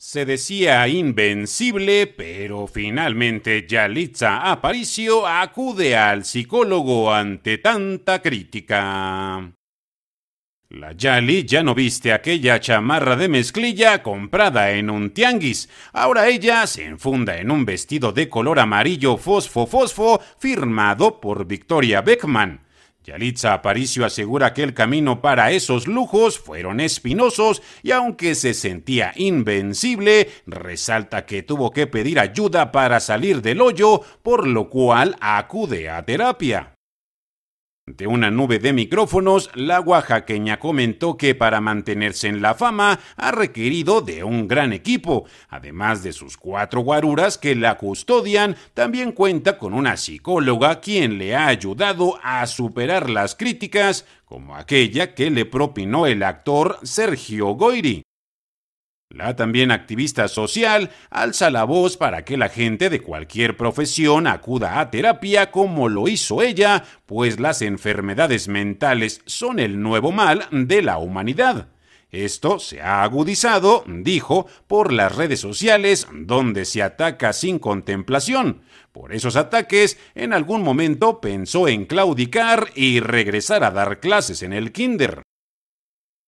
Se decía invencible, pero finalmente Yalitza Aparicio acude al psicólogo ante tanta crítica. La Yali ya no viste aquella chamarra de mezclilla comprada en un tianguis. Ahora ella se enfunda en un vestido de color amarillo fosfo-fosfo firmado por Victoria Beckman. Yalitza Aparicio asegura que el camino para esos lujos fueron espinosos y aunque se sentía invencible, resalta que tuvo que pedir ayuda para salir del hoyo, por lo cual acude a terapia. Ante una nube de micrófonos, la oaxaqueña comentó que para mantenerse en la fama ha requerido de un gran equipo. Además de sus cuatro guaruras que la custodian, también cuenta con una psicóloga quien le ha ayudado a superar las críticas, como aquella que le propinó el actor Sergio Goiri. La también activista social alza la voz para que la gente de cualquier profesión acuda a terapia como lo hizo ella, pues las enfermedades mentales son el nuevo mal de la humanidad. Esto se ha agudizado, dijo, por las redes sociales donde se ataca sin contemplación. Por esos ataques, en algún momento pensó en claudicar y regresar a dar clases en el kinder.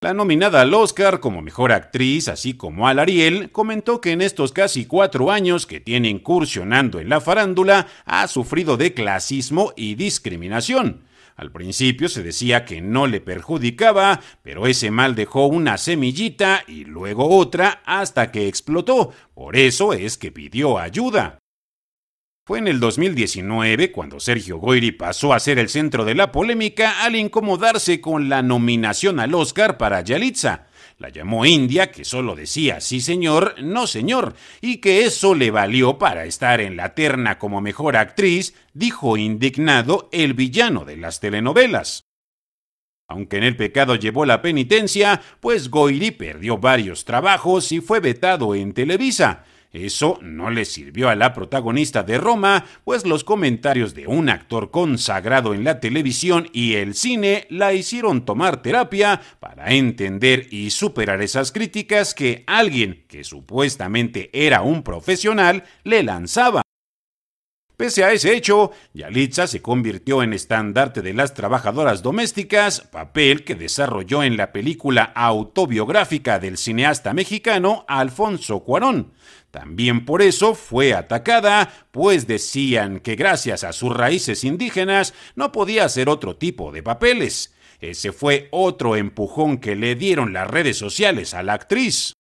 La nominada al Oscar como mejor actriz, así como al Ariel, comentó que en estos casi cuatro años que tiene incursionando en la farándula, ha sufrido de clasismo y discriminación. Al principio se decía que no le perjudicaba, pero ese mal dejó una semillita y luego otra hasta que explotó. Por eso es que pidió ayuda. Fue en el 2019 cuando Sergio Goyri pasó a ser el centro de la polémica al incomodarse con la nominación al Oscar para Yalitza. La llamó India, que solo decía sí señor, no señor, y que eso le valió para estar en la terna como mejor actriz, dijo indignado el villano de las telenovelas. Aunque en el pecado llevó la penitencia, pues Goyri perdió varios trabajos y fue vetado en Televisa. Eso no le sirvió a la protagonista de Roma, pues los comentarios de un actor consagrado en la televisión y el cine la hicieron tomar terapia para entender y superar esas críticas que alguien que supuestamente era un profesional le lanzaba. Pese a ese hecho, Yalitza se convirtió en estandarte de las trabajadoras domésticas, papel que desarrolló en la película autobiográfica del cineasta mexicano Alfonso Cuarón. También por eso fue atacada, pues decían que gracias a sus raíces indígenas no podía hacer otro tipo de papeles. Ese fue otro empujón que le dieron las redes sociales a la actriz.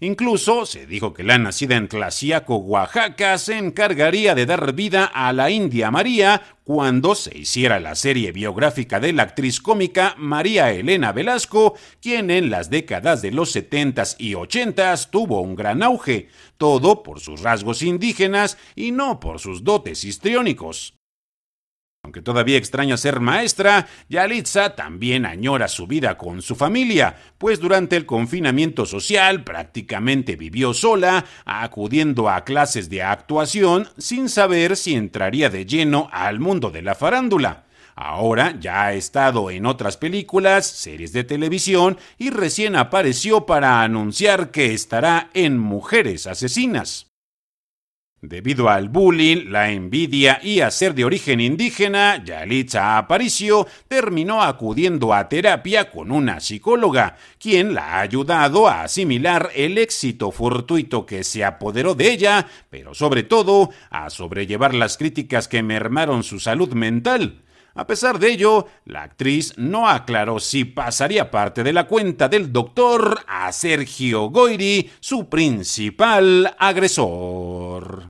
Incluso se dijo que la nacida en Clasiaco, Oaxaca, se encargaría de dar vida a la India María cuando se hiciera la serie biográfica de la actriz cómica María Elena Velasco, quien en las décadas de los 70s y 80s tuvo un gran auge, todo por sus rasgos indígenas y no por sus dotes histriónicos. Aunque todavía extraña ser maestra, Yalitza también añora su vida con su familia, pues durante el confinamiento social prácticamente vivió sola, acudiendo a clases de actuación sin saber si entraría de lleno al mundo de la farándula. Ahora ya ha estado en otras películas, series de televisión y recién apareció para anunciar que estará en Mujeres Asesinas. Debido al bullying, la envidia y a ser de origen indígena, Yalitza Aparicio terminó acudiendo a terapia con una psicóloga, quien la ha ayudado a asimilar el éxito fortuito que se apoderó de ella, pero sobre todo a sobrellevar las críticas que mermaron su salud mental. A pesar de ello, la actriz no aclaró si pasaría parte de la cuenta del doctor a Sergio Goiri, su principal agresor.